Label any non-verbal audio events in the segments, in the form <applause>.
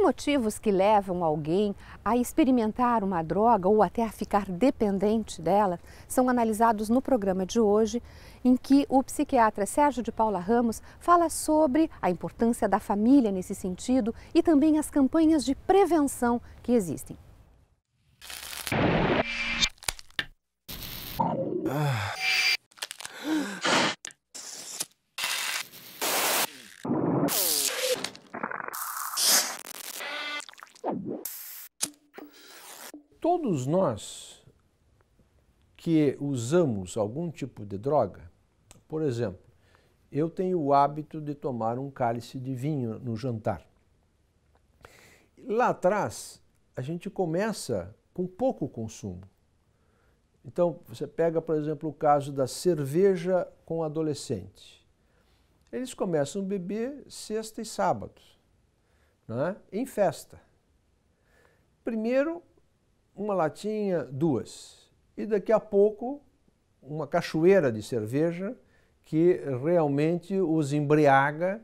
motivos que levam alguém a experimentar uma droga ou até a ficar dependente dela são analisados no programa de hoje, em que o psiquiatra Sérgio de Paula Ramos fala sobre a importância da família nesse sentido e também as campanhas de prevenção que existem. Ah. todos nós que usamos algum tipo de droga, por exemplo, eu tenho o hábito de tomar um cálice de vinho no jantar. Lá atrás, a gente começa com pouco consumo. Então, você pega, por exemplo, o caso da cerveja com adolescente. Eles começam a beber sexta e sábado, né? em festa. Primeiro, uma latinha, duas. E daqui a pouco, uma cachoeira de cerveja que realmente os embriaga.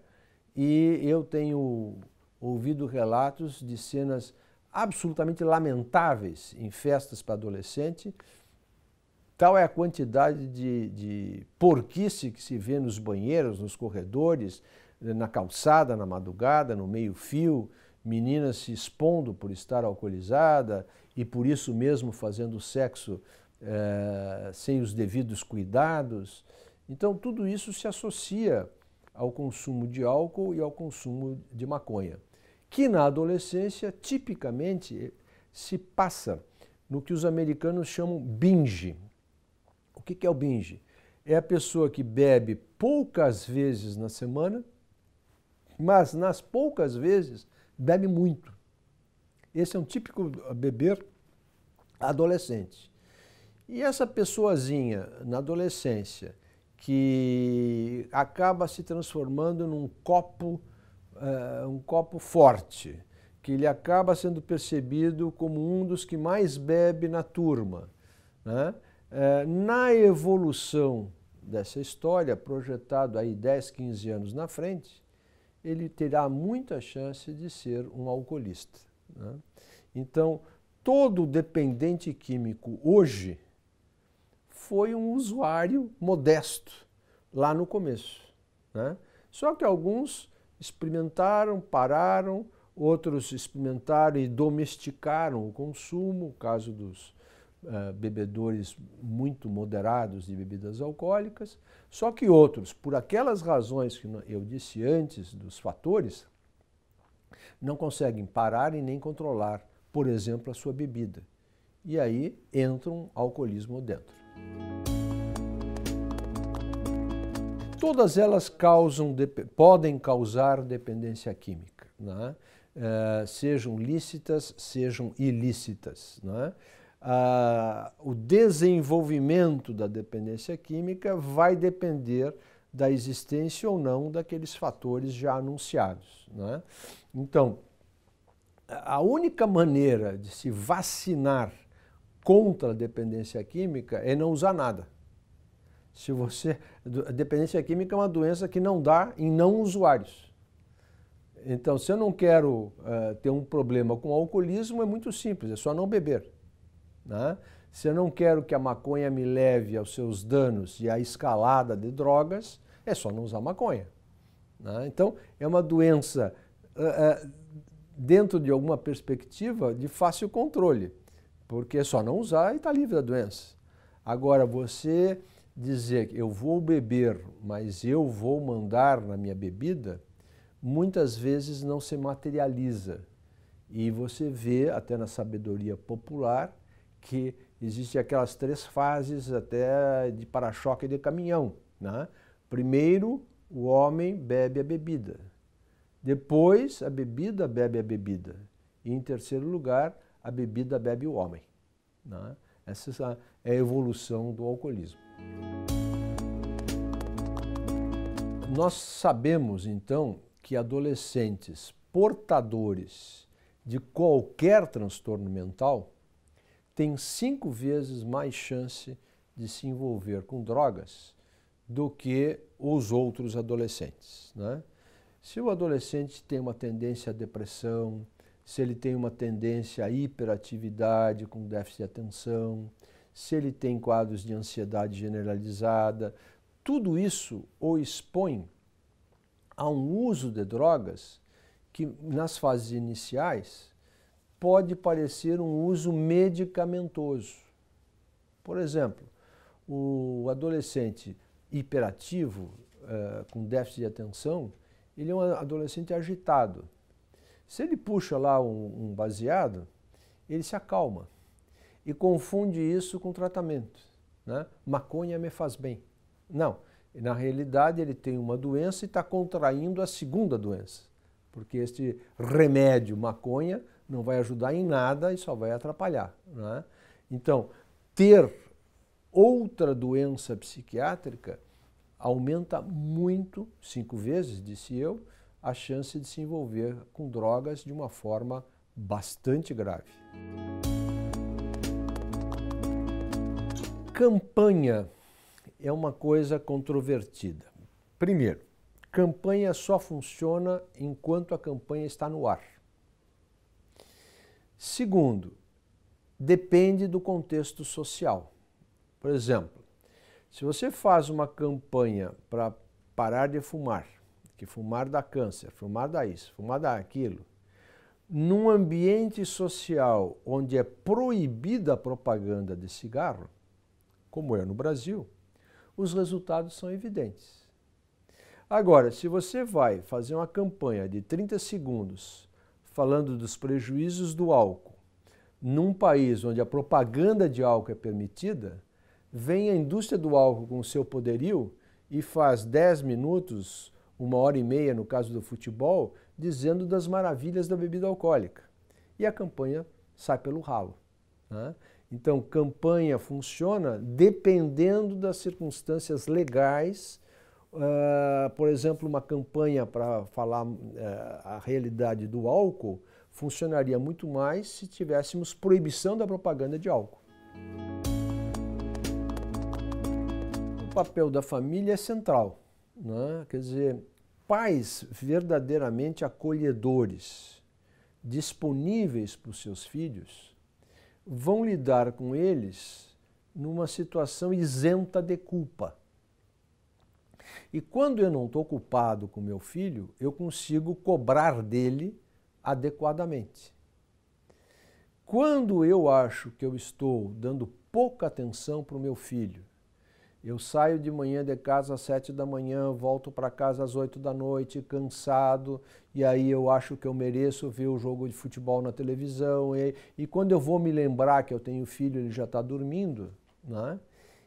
E eu tenho ouvido relatos de cenas absolutamente lamentáveis em festas para adolescente. Tal é a quantidade de, de porquice que se vê nos banheiros, nos corredores, na calçada, na madrugada, no meio-fio meninas se expondo por estar alcoolizada e por isso mesmo fazendo sexo eh, sem os devidos cuidados. Então, tudo isso se associa ao consumo de álcool e ao consumo de maconha, que na adolescência tipicamente se passa no que os americanos chamam binge. O que é o binge? É a pessoa que bebe poucas vezes na semana, mas nas poucas vezes bebe muito. Esse é um típico ah, beber adolescente. E essa pessoazinha na adolescência que acaba se transformando num copo, uh, um copo forte, que ele acaba sendo percebido como um dos que mais bebe na turma. Né? Uh, na evolução dessa história, projetado aí 10, 15 anos na frente, ele terá muita chance de ser um alcoolista. Né? Então, todo dependente químico hoje foi um usuário modesto lá no começo. Né? Só que alguns experimentaram, pararam, outros experimentaram e domesticaram o consumo, o caso dos uh, bebedores muito moderados de bebidas alcoólicas, só que outros, por aquelas razões que eu disse antes, dos fatores, não conseguem parar e nem controlar, por exemplo, a sua bebida. E aí entra um alcoolismo dentro. Todas elas causam, podem causar dependência química, né? uh, sejam lícitas, sejam ilícitas. Né? ah, o desenvolvimento da dependência química vai depender da existência ou não daqueles fatores já anunciados. Né? Então, a única maneira de se vacinar contra a dependência química é não usar nada. Se você, a dependência química é uma doença que não dá em não usuários. Então, se eu não quero uh, ter um problema com o alcoolismo, é muito simples, é só não beber. Né? Se eu não quero que a maconha me leve aos seus danos e à escalada de drogas, é só não usar maconha. Né? Então, é uma doença, uh, uh, dentro de alguma perspectiva, de fácil controle, porque é só não usar e está livre da doença. Agora, você dizer que eu vou beber, mas eu vou mandar na minha bebida, muitas vezes não se materializa. E você vê, até na sabedoria popular, que existem aquelas três fases até de para-choque de caminhão. Né? Primeiro, o homem bebe a bebida. Depois, a bebida bebe a bebida. E, em terceiro lugar, a bebida bebe o homem. Né? Essa é a é evolução do alcoolismo. Nós sabemos, então, que adolescentes portadores de qualquer transtorno mental tem cinco vezes mais chance de se envolver com drogas do que os outros adolescentes. Né? Se o adolescente tem uma tendência à depressão, se ele tem uma tendência à hiperatividade com déficit de atenção, se ele tem quadros de ansiedade generalizada, tudo isso o expõe a um uso de drogas que nas fases iniciais pode parecer um uso medicamentoso. Por exemplo, o adolescente hiperativo, eh, com déficit de atenção, ele é um adolescente agitado. Se ele puxa lá um, baseado, ele se acalma e confunde isso com tratamento. Né? Maconha me faz bem. Não, na realidade ele tem uma doença e está contraindo a segunda doença, porque este remédio maconha não vai ajudar em nada e só vai atrapalhar. Né? Então, ter outra doença psiquiátrica aumenta muito, cinco vezes, disse eu, a chance de se envolver com drogas de uma forma bastante grave. Campanha é uma coisa controvertida. Primeiro, campanha só funciona enquanto a campanha está no ar. Segundo, depende do contexto social. Por exemplo, se você faz uma campanha para parar de fumar, que fumar dá câncer, fumar dá isso, fumar dá aquilo, num ambiente social onde é proibida a propaganda de cigarro, como é no Brasil, os resultados são evidentes. Agora, se você vai fazer uma campanha de 30 segundos falando dos prejuízos do álcool, num país onde a propaganda de álcool é permitida, vem a indústria do álcool com o seu poderio e faz 10 minutos, uma hora e meia no caso do futebol, dizendo das maravilhas da bebida alcoólica. E a campanha sai pelo ralo. Né? Então, campanha funciona dependendo das circunstâncias legais uh, por exemplo, uma campanha para falar uh, a realidade do álcool funcionaria muito mais se tivéssemos proibição da propaganda de álcool. O papel da família é central, né? quer dizer, pais verdadeiramente acolhedores, disponíveis para os seus filhos, vão lidar com eles numa situação isenta de culpa. E quando eu não estou culpado com meu filho, eu consigo cobrar dele adequadamente. Quando eu acho que eu estou dando pouca atenção para o meu filho, eu saio de manhã de casa às sete da manhã, volto para casa às oito da noite, cansado, e aí eu acho que eu mereço ver o jogo de futebol na televisão. E, e quando eu vou me lembrar que eu tenho filho, ele já está dormindo, né?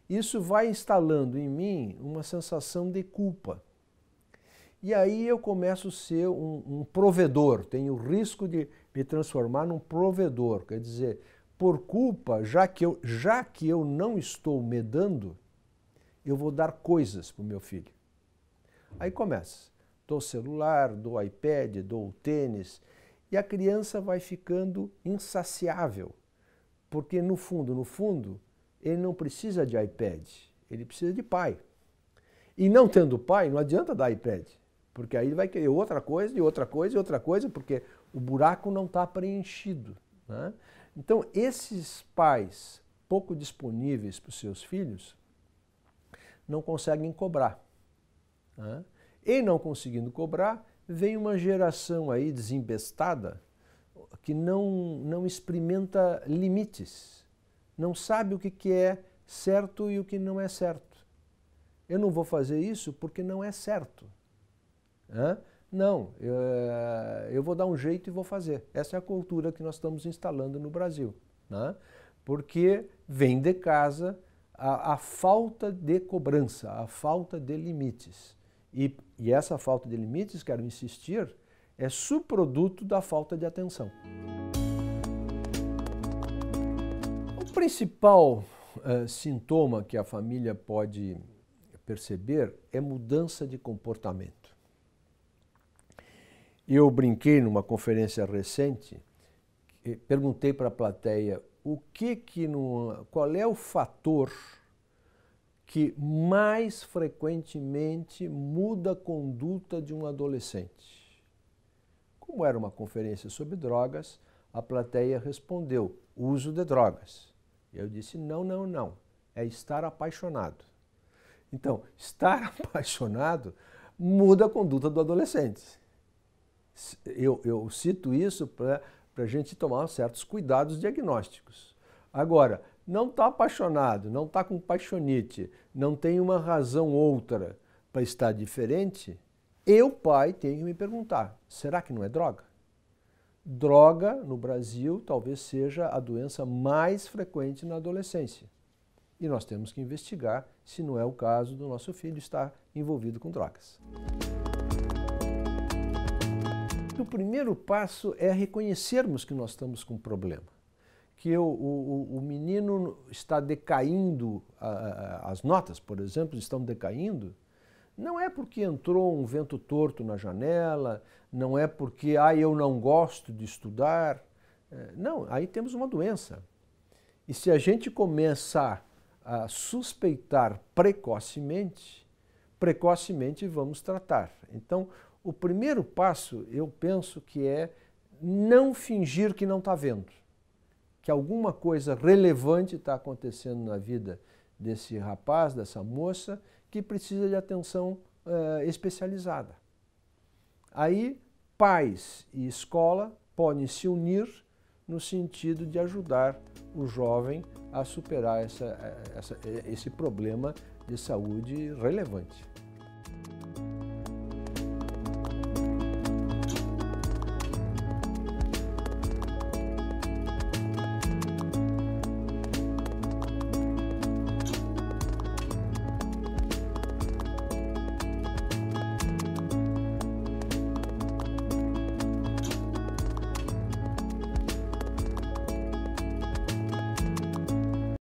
Isso vai instalando em mim uma sensação de culpa. E aí eu começo a ser um, um provedor, tenho o risco de me transformar num provedor. Quer dizer, por culpa, já que eu, já que eu não estou me dando, eu vou dar coisas para o meu filho. Aí começa. Dou celular, dou iPad, dou tênis. E a criança vai ficando insaciável. Porque no fundo, no fundo, ele não precisa de iPad, ele precisa de pai. E não tendo pai, não adianta dar iPad, porque aí ele vai querer outra coisa e outra coisa e outra coisa, porque o buraco não está preenchido. Né? Então, esses pais pouco disponíveis para os seus filhos não conseguem cobrar. Né? E não conseguindo cobrar, vem uma geração aí desembestada que não, não experimenta limites não sabe o que, é certo e o que não é certo. Eu não vou fazer isso porque não é certo. Hã? Não, eu, eh, eu, vou dar um jeito e vou fazer. Essa é a cultura que nós estamos instalando no Brasil. Né? Porque vem de casa a, a, falta de cobrança, a falta de limites. E, e essa falta de limites, quero insistir, é subproduto da falta de atenção principal uh, sintoma que a família pode perceber é mudança de comportamento. Eu brinquei numa conferência recente, eh, perguntei para a plateia o que que no, qual é o fator que mais frequentemente muda a conduta de um adolescente. Como era uma conferência sobre drogas, a plateia respondeu: uso de drogas. Eu disse: não, não, não. É estar apaixonado. Então, estar <laughs> apaixonado muda a conduta do adolescente. Eu, eu cito isso para a gente tomar certos cuidados diagnósticos. Agora, não está apaixonado, não está com paixonite, não tem uma razão outra para estar diferente, eu, pai, tenho que me perguntar: será que não é droga? droga no Brasil talvez seja a doença mais frequente na adolescência. E nós temos que investigar se não é o caso do nosso filho estar envolvido com drogas. Então, o primeiro passo é reconhecermos que nós estamos com um problema que o, o, o, menino está decaindo, as notas, por exemplo, estão decaindo, não é porque entrou um vento torto na janela, não é porque, ah, eu não gosto de estudar. Eh, não, aí temos uma doença. E se a gente começar a suspeitar precocemente, precocemente vamos tratar. Então, o primeiro passo, eu penso que é não fingir que não está vendo, que alguma coisa relevante está acontecendo na vida desse rapaz, dessa moça, que precisa de atenção eh, especializada. Aí, pais e escola podem se unir no sentido de ajudar o jovem a superar essa, eh, essa, eh, esse problema de saúde relevante.